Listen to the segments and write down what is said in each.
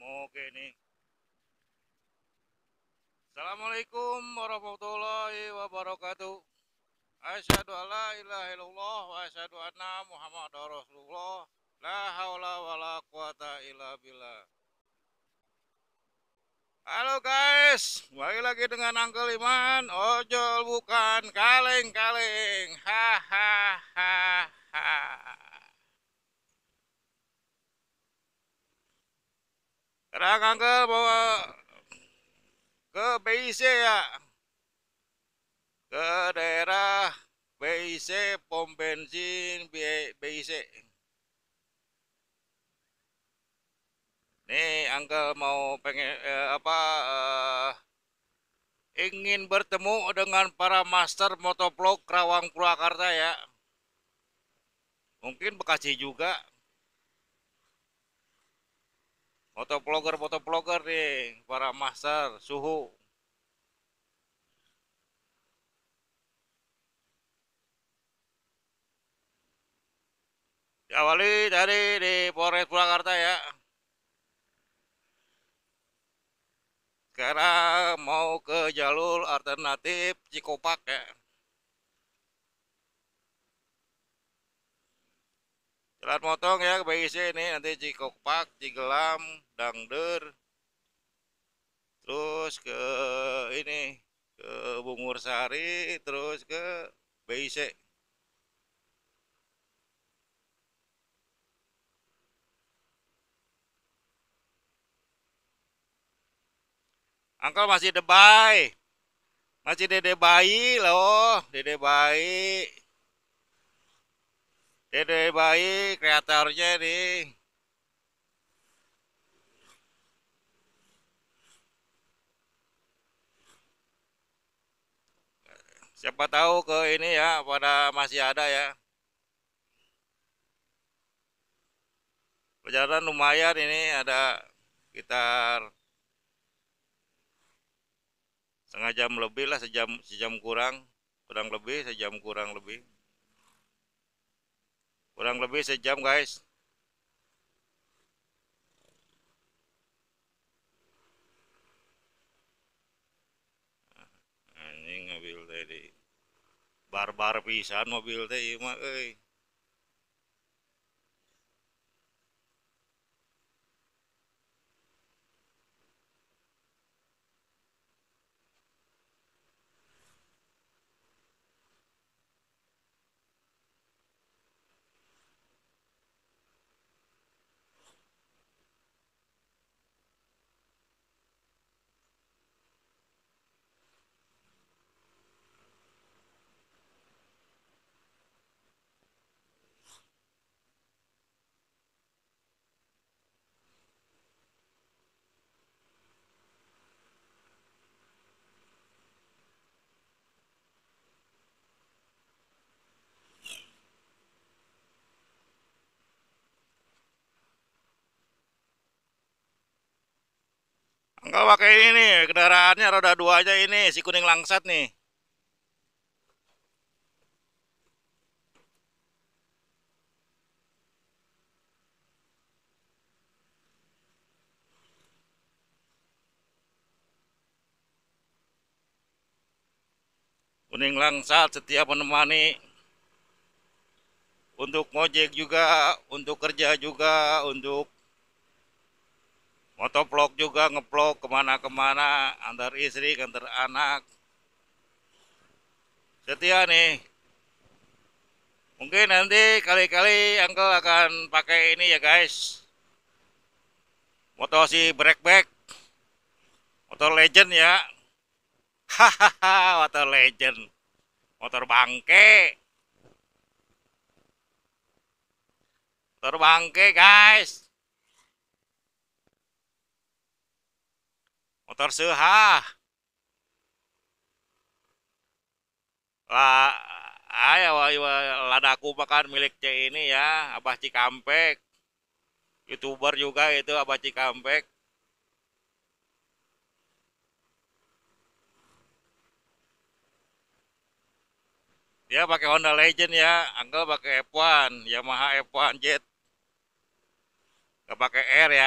moge nih. Assalamualaikum warahmatullahi wabarakatuh. Asyhadu alla ilaha illallah wa asyhadu anna Muhammadar Rasulullah. La haula wala quwata illa billah. Halo guys, kembali lagi dengan Uncle Iman Ojol bukan kaleng-kaleng Hahaha Karangan ke bawa ke BIC ya. Ke daerah BIC pom bensin BIC. Nih, angkel mau pengen eh, apa eh, ingin bertemu dengan para master motovlog Rawang Purwakarta ya. Mungkin Bekasi juga foto vlogger foto vlogger nih para master suhu diawali dari di Polres Purwakarta ya sekarang mau ke jalur alternatif Cikopak ya Telat motong ya ke BIC ini nanti Cikokpak, Cigelam, Dangder. Terus ke ini ke Bungur Sari, terus ke BIC. Angkel masih debay. Masih dede bayi loh, dede bayi. Dede bayi kreatornya nih. Siapa tahu ke ini ya pada masih ada ya. Perjalanan lumayan ini ada sekitar setengah jam lebih lah sejam sejam kurang kurang lebih sejam kurang lebih kurang lebih sejam guys ini ngambil dari barbar pisan mobil teh ieu mah eh. Enggak pakai ini nih, kendaraannya roda dua aja ini, si kuning langsat nih. Kuning langsat setiap menemani untuk ngojek juga, untuk kerja juga, untuk motovlog juga ngevlog kemana-kemana antar istri antar anak setia nih mungkin nanti kali-kali Uncle akan pakai ini ya guys motor si breakback motor legend ya hahaha motor legend motor bangke motor bangke guys motor seha lah ayo ladaku makan milik C ini ya Abah Cikampek youtuber juga itu Abah Cikampek dia pakai Honda Legend ya Angga pakai F1 Yamaha F1 Jet gak pakai R ya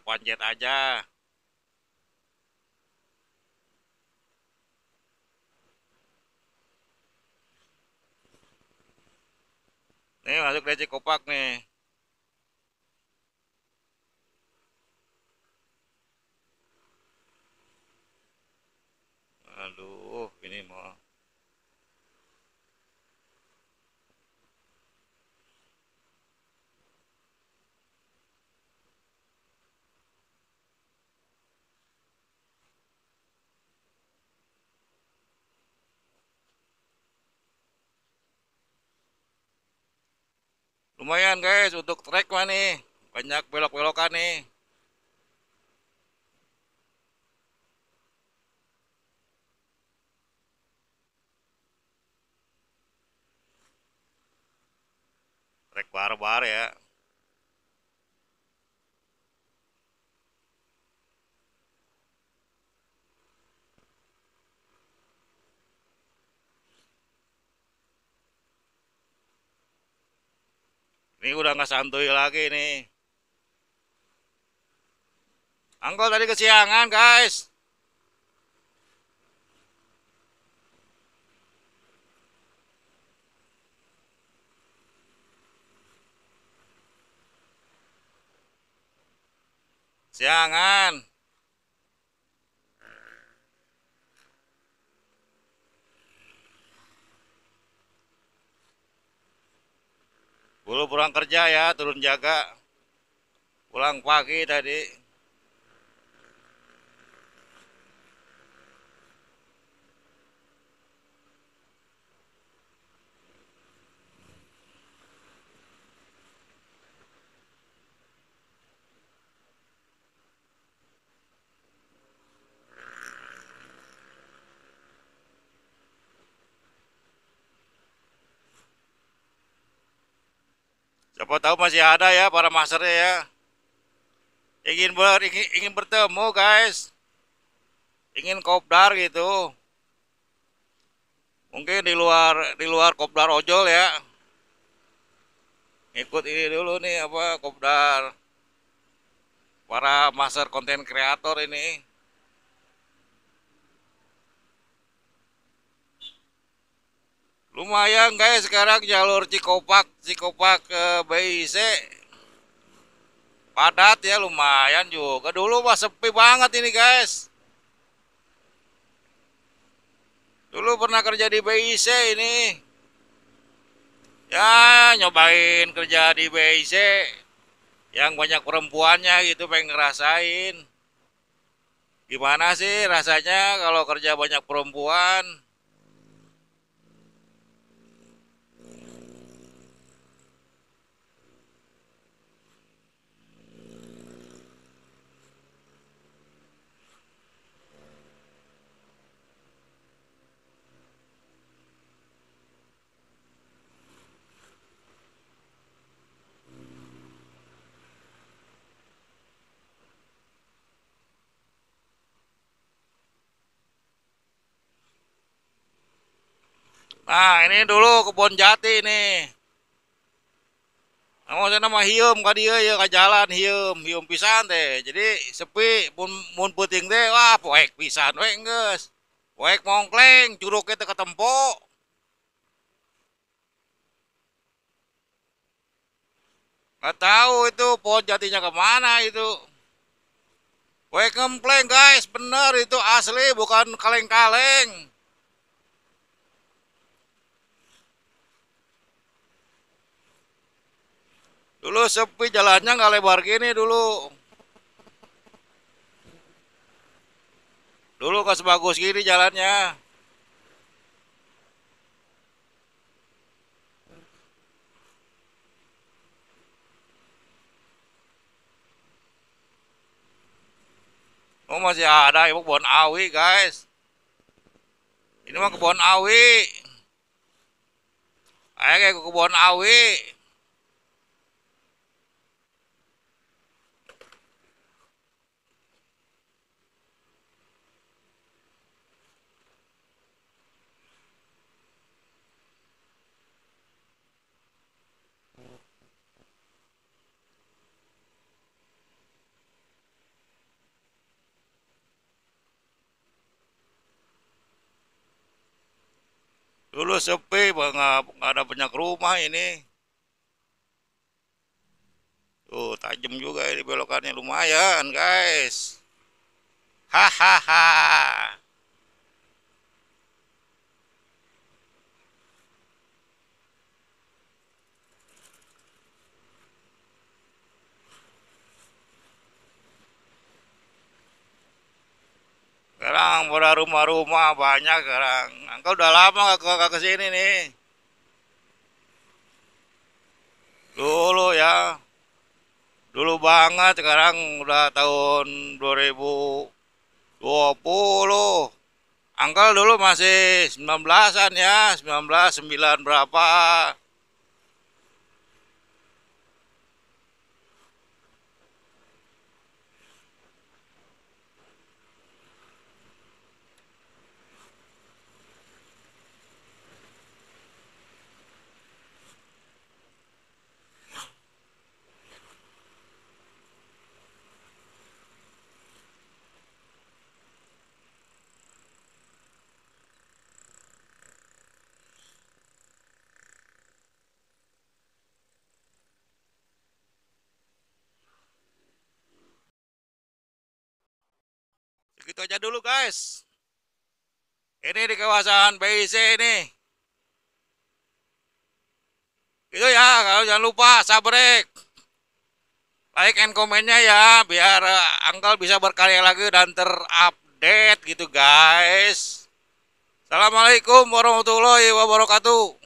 F1 Jet aja Ini masuk DC Kopak nih. lumayan guys untuk trek mah nih banyak belok-belokan nih trek bar-bar ya Ini udah nggak santuy lagi nih. Angkol tadi kesiangan, guys. Siangan. Bulu pulang kerja ya, turun jaga. Pulang pagi tadi. Siapa tahu masih ada ya para master ya. Ingin ber ingin, ingin bertemu guys. Ingin kopdar gitu. Mungkin di luar di luar kopdar ojol ya. Ikut ini dulu nih apa kopdar para master konten kreator ini. lumayan guys sekarang jalur Cikopak Cikopak ke eh, BIC padat ya lumayan juga dulu mah sepi banget ini guys dulu pernah kerja di BIC ini ya nyobain kerja di BIC yang banyak perempuannya gitu pengen ngerasain gimana sih rasanya kalau kerja banyak perempuan Nah, ini dulu kebun jati ini. Mau saya nama hium kah dia ya kah jalan hium, hium pisan teh. Jadi sepi pun pun puting teh wah poek pisan poek enggak. Poek mongkleng curug kita ketempo. Gak tahu itu pohon jatinya kemana itu. Poek ngempleng guys, bener itu asli bukan kaleng-kaleng. Dulu sepi jalannya nggak lebar gini dulu. Dulu kok sebagus gini jalannya. Oh masih ada ibu kebun awi guys. Ini mah kebun awi. Ayo ke kebun awi. Dulu sepi, nggak ada banyak rumah ini. Tuh, tajam juga ini belokannya lumayan, guys. Hahaha. Sekarang pada rumah-rumah banyak sekarang. Angka udah lama gak ke sini nih. Dulu ya. Dulu banget sekarang udah tahun 2020. Angkel dulu masih 19-an ya, 19 9 berapa. Itu aja dulu guys. Ini di kawasan BIC ini. Itu ya, kalau jangan lupa sabrek. Like and komennya ya, biar Angkel eh, bisa berkarya lagi dan terupdate gitu guys. Assalamualaikum warahmatullahi wabarakatuh.